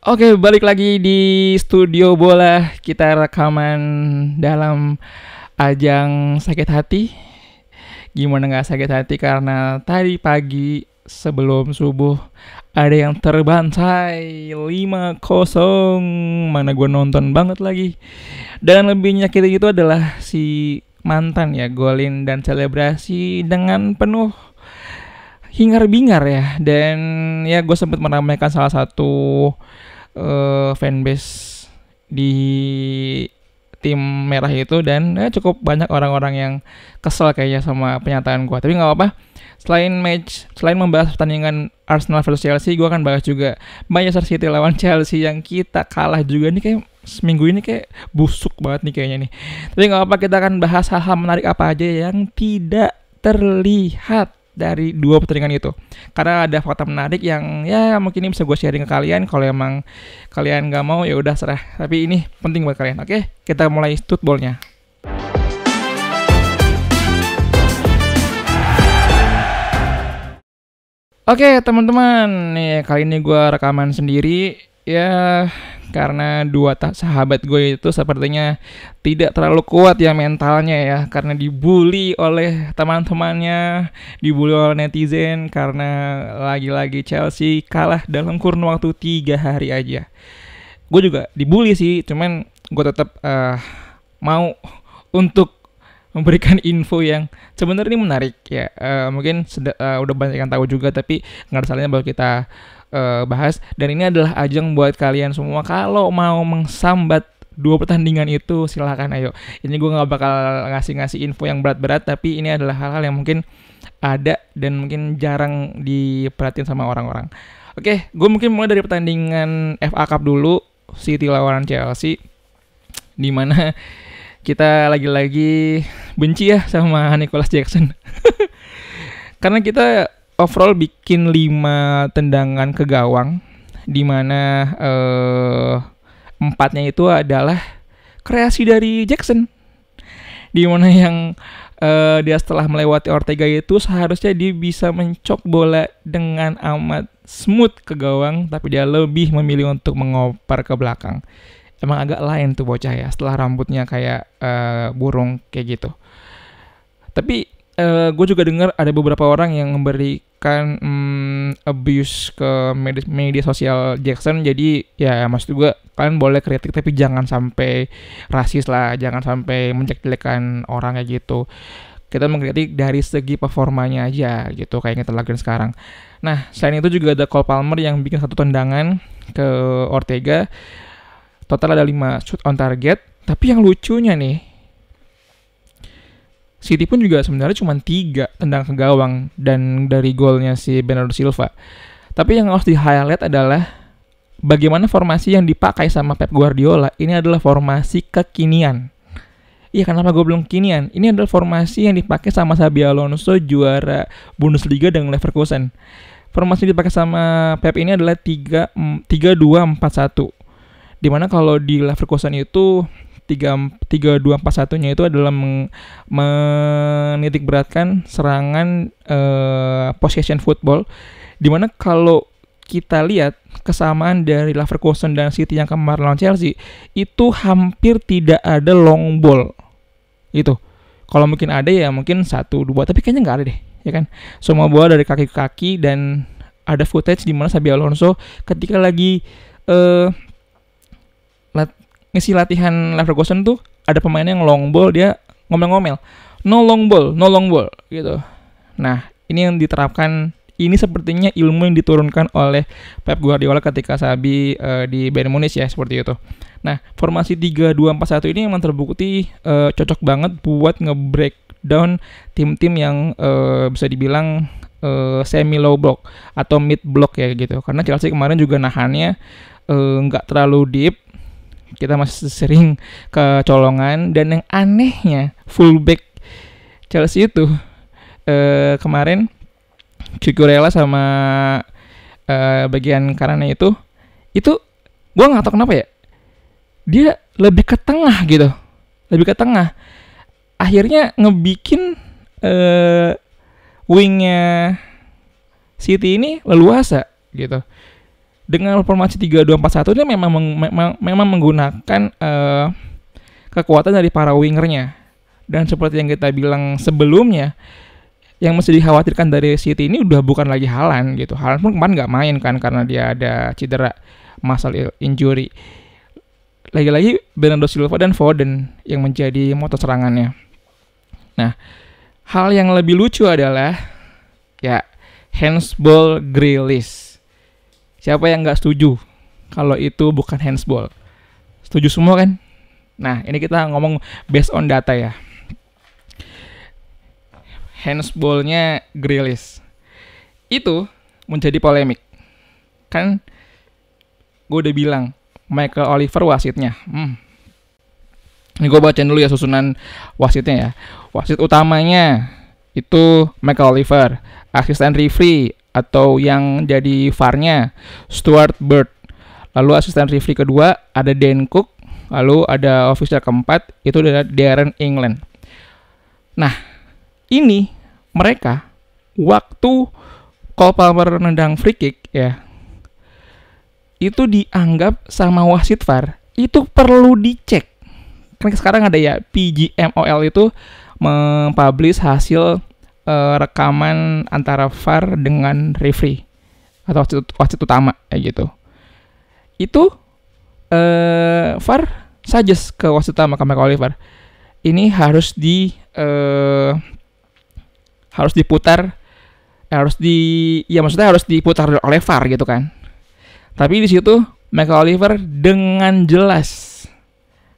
Oke, balik lagi di studio bola. Kita rekaman dalam ajang sakit hati. Gimana nggak sakit hati karena tadi pagi sebelum subuh ada yang terbantai 5-0. Mana gue nonton banget lagi. Dan lebih nyakit itu adalah si mantan ya golin dan selebrasi dengan penuh hingar bingar ya dan ya gue sempat meramaikan salah satu uh, fanbase di tim merah itu dan eh, cukup banyak orang-orang yang kesel kayaknya sama pernyataan gue tapi nggak apa-apa selain match selain membahas pertandingan Arsenal versus Chelsea gue akan bahas juga Manchester City lawan Chelsea yang kita kalah juga nih kayak seminggu ini kayak busuk banget nih kayaknya nih tapi nggak apa-apa kita akan bahas hal-hal menarik apa aja yang tidak terlihat dari dua pertandingan itu. Karena ada fakta menarik yang ya mungkin ini bisa gue sharing ke kalian kalau emang kalian gak mau ya udah serah. Tapi ini penting buat kalian. Oke, kita mulai footballnya Oke teman-teman, nih kali ini gue rekaman sendiri ya karena dua sahabat gue itu sepertinya tidak terlalu kuat ya mentalnya ya karena dibully oleh teman-temannya, dibully oleh netizen karena lagi-lagi Chelsea kalah dalam kurun waktu tiga hari aja. Gue juga dibully sih, cuman gue tetap uh, eh, mau untuk memberikan info yang sebenarnya menarik ya uh, mungkin seda, uh, eh, udah banyak yang tahu juga tapi nggak ada salahnya bahwa kita uh, bahas dan ini adalah ajang buat kalian semua kalau mau mengsambat dua pertandingan itu silahkan ayo ini gue nggak bakal ngasih-ngasih info yang berat-berat tapi ini adalah hal-hal yang mungkin ada dan mungkin jarang diperhatiin sama orang-orang oke gue mungkin mulai dari pertandingan FA Cup dulu City lawan Chelsea di mana kita lagi-lagi benci ya sama Nicholas Jackson karena kita overall bikin 5 tendangan ke gawang di mana eh empatnya itu adalah kreasi dari Jackson. Di mana yang eh, dia setelah melewati Ortega itu seharusnya dia bisa mencok bola dengan amat smooth ke gawang tapi dia lebih memilih untuk mengoper ke belakang. Emang agak lain tuh bocah ya setelah rambutnya kayak eh, burung kayak gitu. Tapi uh, eh, gue juga dengar ada beberapa orang yang memberikan um, abuse ke media, media sosial Jackson jadi ya maksud gue kalian boleh kritik tapi jangan sampai rasis lah jangan sampai menjelek orang kayak gitu kita mengkritik dari segi performanya aja gitu kayak yang kita lakukan sekarang. Nah, selain itu juga ada Cole Palmer yang bikin satu tendangan ke Ortega. Total ada 5 shoot on target. Tapi yang lucunya nih, City pun juga sebenarnya cuma tiga tendang ke gawang dan dari golnya si Bernardo Silva. Tapi yang harus di highlight adalah bagaimana formasi yang dipakai sama Pep Guardiola ini adalah formasi kekinian. Iya kenapa gue belum kinian? Ini adalah formasi yang dipakai sama Sabi Alonso juara Bundesliga dengan Leverkusen. Formasi yang dipakai sama Pep ini adalah 3 3 2 4 1. Dimana kalau di Leverkusen itu 3241 nya itu adalah meng, menitik beratkan serangan uh, possession football dimana kalau kita lihat kesamaan dari Leverkusen dan City yang kemarin lawan Chelsea itu hampir tidak ada long ball itu kalau mungkin ada ya mungkin satu dua tapi kayaknya nggak ada deh ya kan semua bola dari kaki ke kaki dan ada footage di mana Sabi Alonso ketika lagi eh ngisi latihan Leverkusen tuh ada pemain yang long ball dia ngomel-ngomel no long ball no long ball gitu nah ini yang diterapkan ini sepertinya ilmu yang diturunkan oleh Pep Guardiola ketika Sabi uh, eh, di Bayern Munich ya seperti itu. Nah, formasi 3-2-4-1 ini memang terbukti uh, cocok banget buat nge-breakdown tim-tim yang uh, bisa dibilang uh, semi low block atau mid block ya gitu. Karena Chelsea kemarin juga nahannya nggak uh, terlalu deep kita masih sering kecolongan dan yang anehnya fullback Chelsea itu eh, kemarin Cucurella sama eh, bagian kanannya itu itu gue nggak tahu kenapa ya dia lebih ke tengah gitu lebih ke tengah akhirnya ngebikin eh, wingnya City ini leluasa gitu dengan formasi 3241 ini memang memang, memang menggunakan uh, kekuatan dari para wingernya. Dan seperti yang kita bilang sebelumnya, yang mesti dikhawatirkan dari City ini udah bukan lagi Halan gitu. Halan pun kemarin nggak main kan karena dia ada cedera muscle injury. Lagi-lagi Bernardo Silva dan Foden yang menjadi motor serangannya. Nah, hal yang lebih lucu adalah ya handsball Grealish Siapa yang nggak setuju kalau itu bukan handsball? Setuju semua kan? Nah, ini kita ngomong based on data ya. Handsballnya Grilis Itu menjadi polemik. Kan gue udah bilang Michael Oliver wasitnya. Hmm. Ini gue baca dulu ya susunan wasitnya ya. Wasit utamanya itu Michael Oliver, asisten referee atau yang jadi var Stuart Bird. Lalu asisten referee kedua ada Dan Cook, lalu ada official keempat itu adalah Darren England. Nah, ini mereka waktu Cole Palmer nendang free kick ya itu dianggap sama wasit VAR itu perlu dicek. Karena sekarang ada ya PGMOL itu mempublish hasil uh, rekaman antara VAR dengan referee atau wasit, wasit utama kayak gitu. Itu uh, eh, VAR saja ke wasit utama ke Michael Oliver. Ini harus di uh, harus diputar harus di ya maksudnya harus diputar oleh VAR gitu kan. Tapi di situ Michael Oliver dengan jelas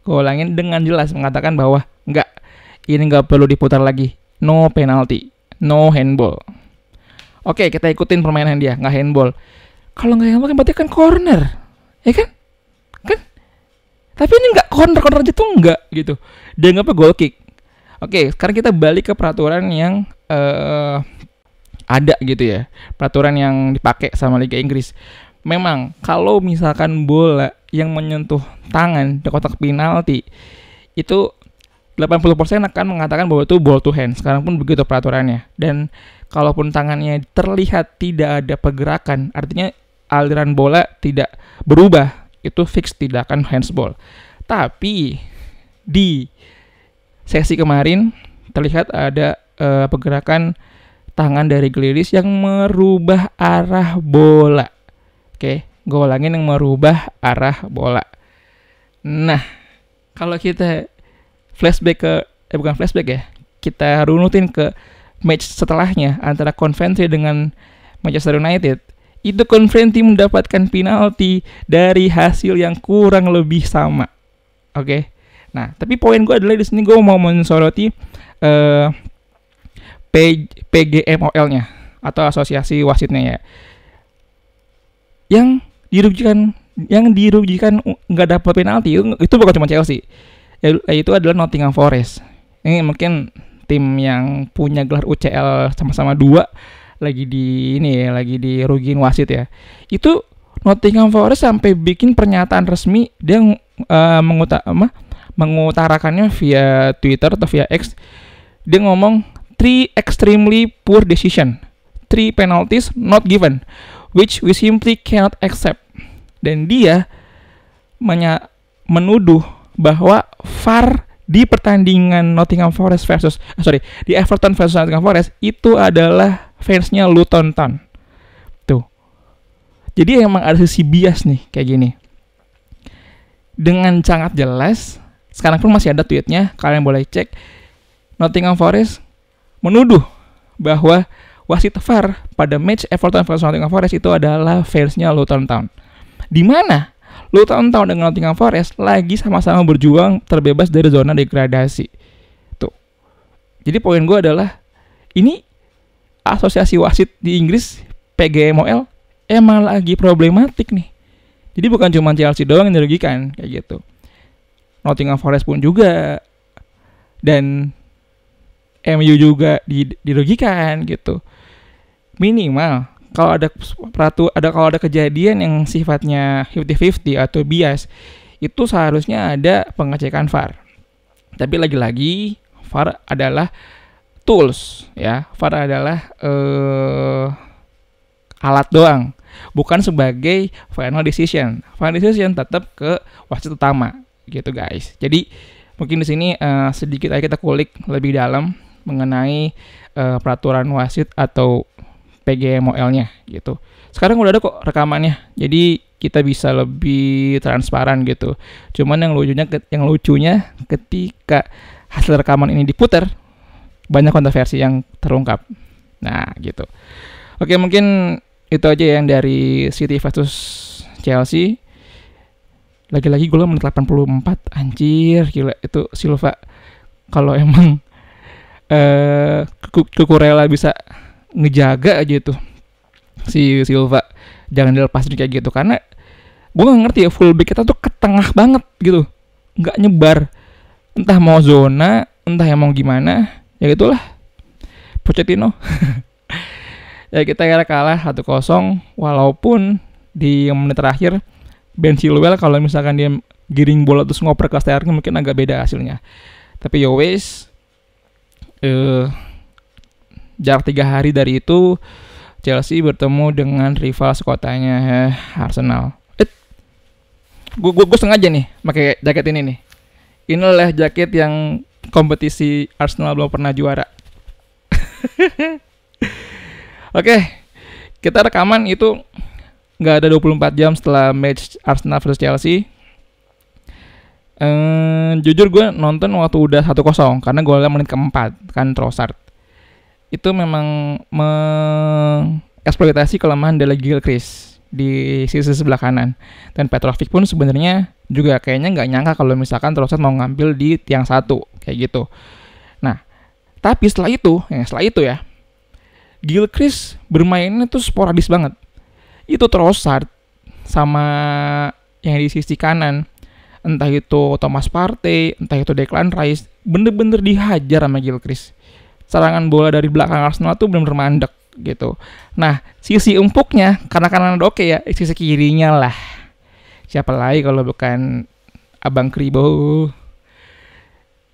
gue ulangin dengan jelas mengatakan bahwa enggak ini enggak perlu diputar lagi no penalty no handball. Oke, kita ikutin permainan dia, nggak handball. Kalau nggak handball berarti kan corner, ya kan? Kan? Tapi ini nggak corner, corner aja tuh nggak gitu. Dia nggak apa goal kick. Oke, sekarang kita balik ke peraturan yang uh, ada gitu ya. Peraturan yang dipakai sama Liga Inggris. Memang kalau misalkan bola yang menyentuh tangan di kotak penalti itu 80% akan mengatakan bahwa itu ball to hand. Sekarang pun begitu peraturannya. Dan kalaupun tangannya terlihat tidak ada pergerakan, artinya aliran bola tidak berubah, itu fix tidak akan handsball. Tapi di sesi kemarin terlihat ada uh, pergerakan tangan dari Gliris yang merubah arah bola. Oke, gue ulangin yang merubah arah bola. Nah, kalau kita flashback ke eh bukan flashback ya kita runutin ke match setelahnya antara Coventry dengan Manchester United itu Coventry mendapatkan penalti dari hasil yang kurang lebih sama oke okay? nah tapi poin gue adalah di sini gue mau mensoroti uh, eh, PGMOL-nya atau asosiasi wasitnya ya yang dirugikan yang dirugikan nggak dapat penalti itu bukan cuma Chelsea yaitu eh, adalah Nottingham Forest. Ini mungkin tim yang punya gelar UCL sama-sama dua lagi di ini ya, lagi di rugiin wasit ya. Itu Nottingham Forest sampai bikin pernyataan resmi dia uh, menguta ma, mengutarakannya via Twitter atau via X. Dia ngomong three extremely poor decision, three penalties not given, which we simply cannot accept. Dan dia menya menuduh bahwa VAR di pertandingan Nottingham Forest versus eh, sorry di Everton versus Nottingham Forest itu adalah fansnya Luton Town tuh jadi emang ada sisi bias nih kayak gini dengan sangat jelas sekarang pun masih ada tweetnya kalian boleh cek Nottingham Forest menuduh bahwa wasit VAR pada match Everton versus Nottingham Forest itu adalah fansnya Luton Town di mana Lu tahun-tahun dengan Nottingham Forest lagi sama-sama berjuang terbebas dari zona degradasi. Tuh. Jadi poin gue adalah ini asosiasi wasit di Inggris PGMOL emang lagi problematik nih. Jadi bukan cuma Chelsea doang yang dirugikan kayak gitu. Nottingham Forest pun juga dan MU juga dirugikan gitu. Minimal kalau ada peratu ada kalau ada kejadian yang sifatnya 50-50 atau bias itu seharusnya ada pengecekan VAR. Tapi lagi-lagi VAR adalah tools ya. VAR adalah eh, alat doang, bukan sebagai final decision. Final decision tetap ke wasit utama gitu guys. Jadi mungkin di sini eh, sedikit aja kita kulik lebih dalam mengenai uh, peraturan wasit atau PGMOL-nya gitu. Sekarang udah ada kok rekamannya. Jadi kita bisa lebih transparan gitu. Cuman yang lucunya yang lucunya ketika hasil rekaman ini diputar banyak kontroversi yang terungkap. Nah, gitu. Oke, mungkin itu aja yang dari City versus Chelsea. Lagi-lagi gue menit 84 anjir gila itu Silva kalau emang eh uh, Kukurela bisa ngejaga aja itu si Silva jangan dilepas kayak gitu karena gue gak ngerti ya fullback kita tuh ketengah banget gitu nggak nyebar entah mau zona entah yang mau gimana ya gitulah Pochettino ya kita kira kalah 1-0 walaupun di menit terakhir Ben Chilwell kalau misalkan dia giring bola terus ngoper ke Sterling mungkin agak beda hasilnya tapi yo ya wes eh uh, Jarak tiga hari dari itu Chelsea bertemu dengan rival sekotanya eh, Arsenal. Eh, gue gue sengaja nih pakai jaket ini nih. Ini lah jaket yang kompetisi Arsenal belum pernah juara. Oke, kita rekaman itu nggak ada 24 jam setelah match Arsenal versus Chelsea. Ehm, jujur gue nonton waktu udah 1-0 karena golnya menit keempat kan Trossard itu memang mengeksploitasi kelemahan dari Gilchrist di sisi sebelah kanan. Dan Petrovic pun sebenarnya juga kayaknya nggak nyangka kalau misalkan Trossard mau ngambil di tiang satu kayak gitu. Nah, tapi setelah itu, ya setelah itu ya, Gilchrist bermainnya tuh sporadis banget. Itu Trossard sama yang di sisi kanan entah itu Thomas Partey, entah itu Declan Rice, bener-bener dihajar sama Gilchrist serangan bola dari belakang Arsenal tuh belum termandek gitu. Nah, sisi empuknya karena kanan udah oke ya, eh, sisi kirinya lah. Siapa lagi kalau bukan Abang Kribo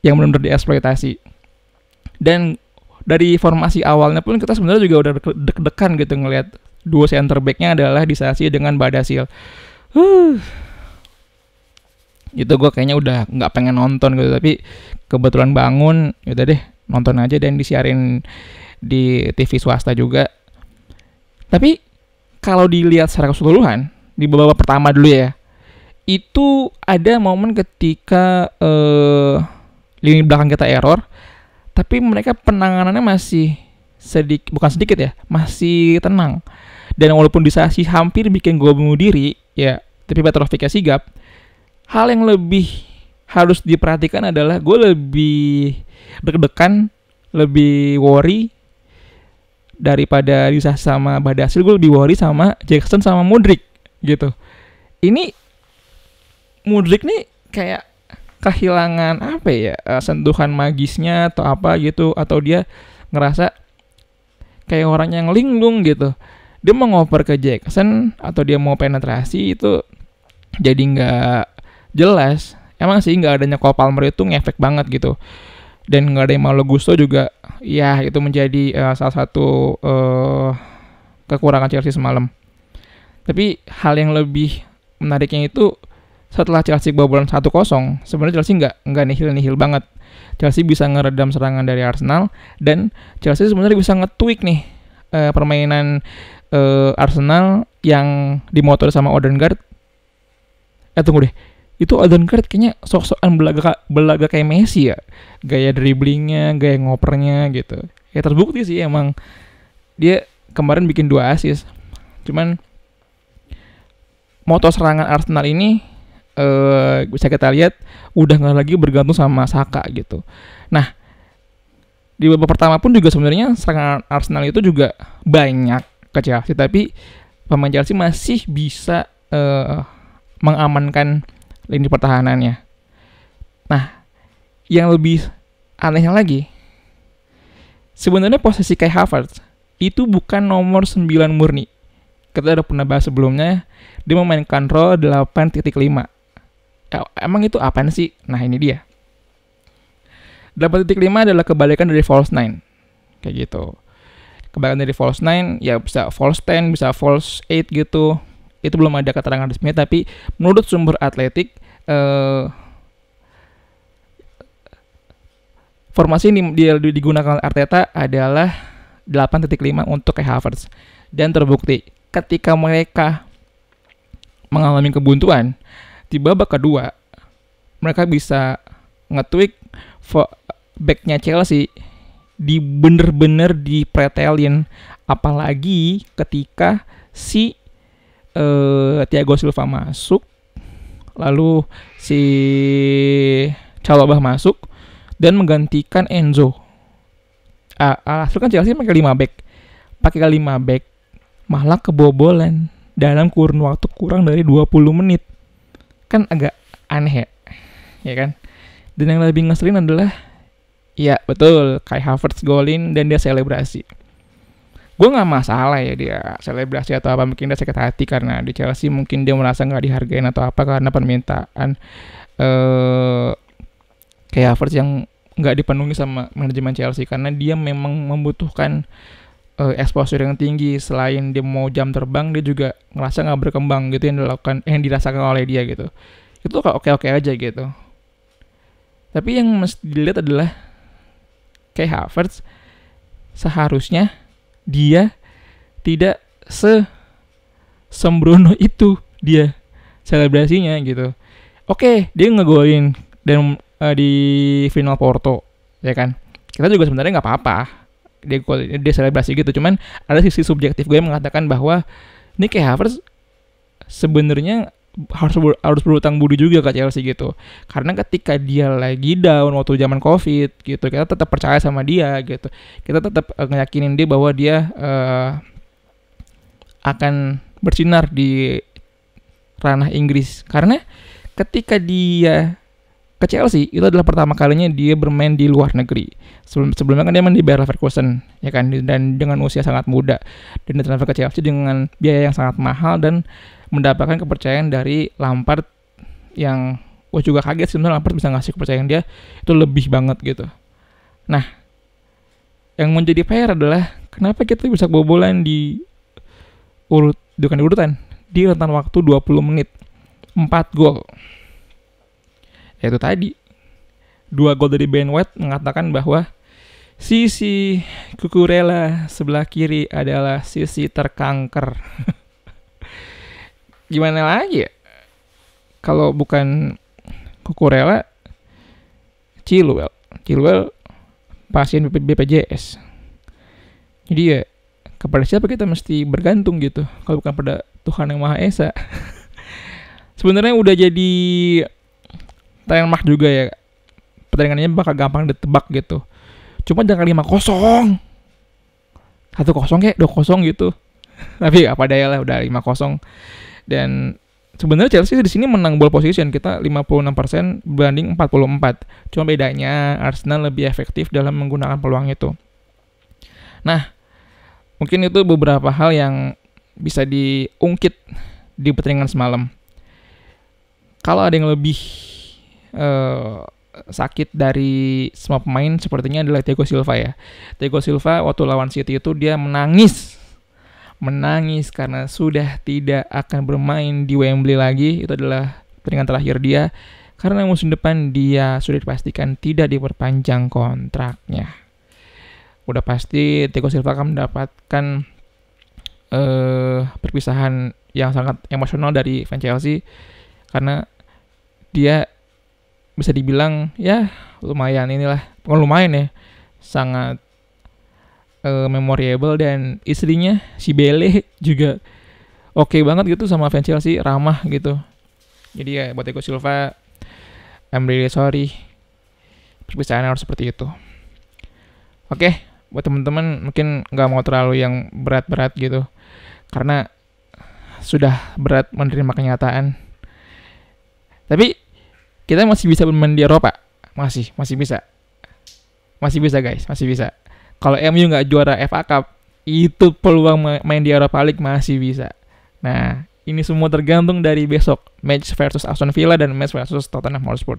yang benar-benar dieksploitasi. Dan dari formasi awalnya pun kita sebenarnya juga udah deg-degan gitu ngelihat dua center backnya adalah disasi dengan Badasil. Huh. Itu gue kayaknya udah nggak pengen nonton gitu tapi kebetulan bangun gitu deh nonton aja dan disiarin di TV swasta juga. Tapi kalau dilihat secara keseluruhan di babak pertama dulu ya, itu ada momen ketika uh, lini belakang kita error, tapi mereka penanganannya masih sedikit, bukan sedikit ya, masih tenang. Dan walaupun di hampir bikin gue bunuh diri, ya, tapi Petrovic sigap. Hal yang lebih harus diperhatikan adalah gue lebih deg-degan, lebih worry daripada Risa sama Badasil gue lebih worry sama Jackson sama Mudrik gitu. Ini Mudrik nih kayak kehilangan apa ya eh, sentuhan magisnya atau apa gitu atau dia ngerasa kayak orang yang linglung gitu. Dia mau ngoper ke Jackson atau dia mau penetrasi itu jadi nggak jelas emang sih nggak adanya Cole Palmer itu ngefek banget gitu dan nggak ada yang Malo Gusto juga ya itu menjadi uh, salah satu uh, kekurangan Chelsea semalam tapi hal yang lebih menariknya itu setelah Chelsea kebobolan 1-0 sebenarnya Chelsea nggak nggak nihil-nihil banget Chelsea bisa ngeredam serangan dari Arsenal dan Chelsea sebenarnya bisa nge nih uh, permainan uh, Arsenal yang dimotori sama Odegaard eh tunggu deh itu Odegaard kayaknya sok-sokan belaga belaga kayak Messi ya gaya dribblingnya gaya ngopernya gitu ya terbukti sih emang dia kemarin bikin dua asis. cuman moto serangan Arsenal ini eh, bisa kita lihat udah nggak lagi bergantung sama Saka gitu nah di babak pertama pun juga sebenarnya serangan Arsenal itu juga banyak ke Chelsea tapi pemain Chelsea masih bisa eh, mengamankan lini pertahanannya. Nah, yang lebih anehnya lagi, sebenarnya posisi Kai Havertz itu bukan nomor 9 murni. Kita udah pernah bahas sebelumnya, dia memainkan role 8.5. Ya, emang itu apa sih? Nah, ini dia. 8.5 adalah kebalikan dari false 9. Kayak gitu. Kebalikan dari false 9, ya bisa false 10, bisa false 8 gitu itu belum ada keterangan resmi tapi menurut sumber atletik eh, formasi ini dia digunakan Arteta adalah 8.5 untuk ke Havertz dan terbukti ketika mereka mengalami kebuntuan di babak kedua mereka bisa nge-tweak backnya Chelsea di bener-bener di pretelin apalagi ketika si uh, Thiago Silva masuk, lalu si Calobah masuk dan menggantikan Enzo. Ah, alhasil kan Chelsea pakai 5 back. Pakai 5 back malah kebobolan dalam kurun waktu kurang dari 20 menit. Kan agak aneh ya. Ya kan? Dan yang lebih ngeselin adalah ya betul Kai Havertz golin dan dia selebrasi gue gak masalah ya dia selebrasi atau apa mungkin dia sakit hati karena di Chelsea mungkin dia merasa nggak dihargain atau apa karena permintaan eh kayak Havertz yang nggak dipenuhi sama manajemen Chelsea karena dia memang membutuhkan uh, exposure yang tinggi selain dia mau jam terbang dia juga ngerasa nggak berkembang gitu yang dilakukan eh, yang dirasakan oleh dia gitu itu oke oke aja gitu tapi yang mesti dilihat adalah kayak Havertz seharusnya dia tidak se sembrono itu dia selebrasinya gitu. Oke, okay, dia ngegolin dan uh, di final Porto, ya kan? Kita juga sebenarnya nggak apa-apa. Dia dia selebrasi gitu, cuman ada sisi subjektif gue yang mengatakan bahwa Nick Havertz sebenarnya harus ber, harus berutang budi juga ke Chelsea gitu. Karena ketika dia lagi down waktu zaman Covid gitu, kita tetap percaya sama dia gitu. Kita tetap uh, ngeyakinin dia bahwa dia uh, akan bersinar di ranah Inggris. Karena ketika dia ke Chelsea itu adalah pertama kalinya dia bermain di luar negeri. Sebelum sebelumnya kan dia main di Bayer Leverkusen ya kan dan dengan usia sangat muda dan transfer ke Chelsea dengan biaya yang sangat mahal dan mendapatkan kepercayaan dari Lampard yang wah juga kaget sebenarnya Lampard bisa ngasih kepercayaan dia itu lebih banget gitu. Nah, yang menjadi PR adalah kenapa kita bisa kebobolan di urut bukan di urutan di rentan waktu 20 menit 4 gol ya, Itu tadi dua gol dari Ben White mengatakan bahwa sisi Kukurela sebelah kiri adalah sisi terkanker gimana lagi ya? Kalau bukan Kukurela, Ciluel. Ciluel pasien BPJS. Jadi ya, kepada siapa kita mesti bergantung gitu kalau bukan pada Tuhan yang Maha Esa. Sebenarnya udah jadi tayang mah juga ya. Pertandingannya bakal gampang ditebak gitu. Cuma jangan lima kosong. Satu kosong kayak dua kosong gitu. Tapi ya, apa daya lah udah lima kosong. Dan sebenarnya Chelsea di sini menang ball position kita 56% banding 44. Cuma bedanya Arsenal lebih efektif dalam menggunakan peluang itu. Nah, mungkin itu beberapa hal yang bisa diungkit di pertandingan semalam. Kalau ada yang lebih uh, sakit dari semua pemain sepertinya adalah Thiago Silva ya. Thiago Silva waktu lawan City itu dia menangis menangis karena sudah tidak akan bermain di Wembley lagi. Itu adalah peringatan terakhir dia. Karena musim depan dia sudah dipastikan tidak diperpanjang kontraknya. Udah pasti Thiago Silva akan mendapatkan uh, perpisahan yang sangat emosional dari fans Chelsea karena dia bisa dibilang ya lumayan inilah bukan lumayan ya sangat uh, eh, memorable dan istrinya si Bele juga oke okay banget gitu sama fans Chelsea ramah gitu jadi ya buat Eko Silva I'm really sorry perpisahan harus seperti itu oke okay, buat teman-teman mungkin nggak mau terlalu yang berat-berat gitu karena sudah berat menerima kenyataan tapi kita masih bisa bermain di Eropa masih masih bisa masih bisa guys masih bisa kalau MU nggak juara FA Cup itu peluang main di Europa League masih bisa. Nah, ini semua tergantung dari besok match versus Aston Villa dan match versus Tottenham Hotspur.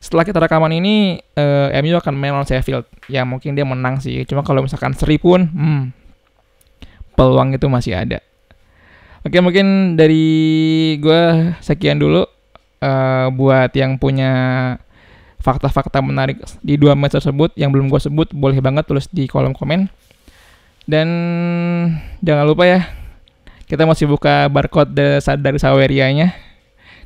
Setelah kita rekaman ini, eh, MU akan main lawan Sheffield. Ya mungkin dia menang sih. Cuma kalau misalkan seri pun, hmm, peluang itu masih ada. Oke, mungkin dari gue sekian dulu. Uh, buat yang punya fakta-fakta menarik di dua match tersebut yang belum gue sebut boleh banget tulis di kolom komen dan jangan lupa ya kita masih buka barcode dari Sawerianya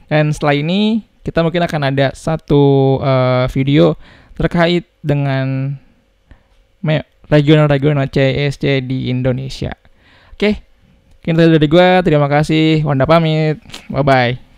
dan setelah ini kita mungkin akan ada satu uh, video terkait dengan regional-regional CSC di Indonesia. Oke, okay. kita dari gue. Terima kasih. Wanda pamit. Bye-bye.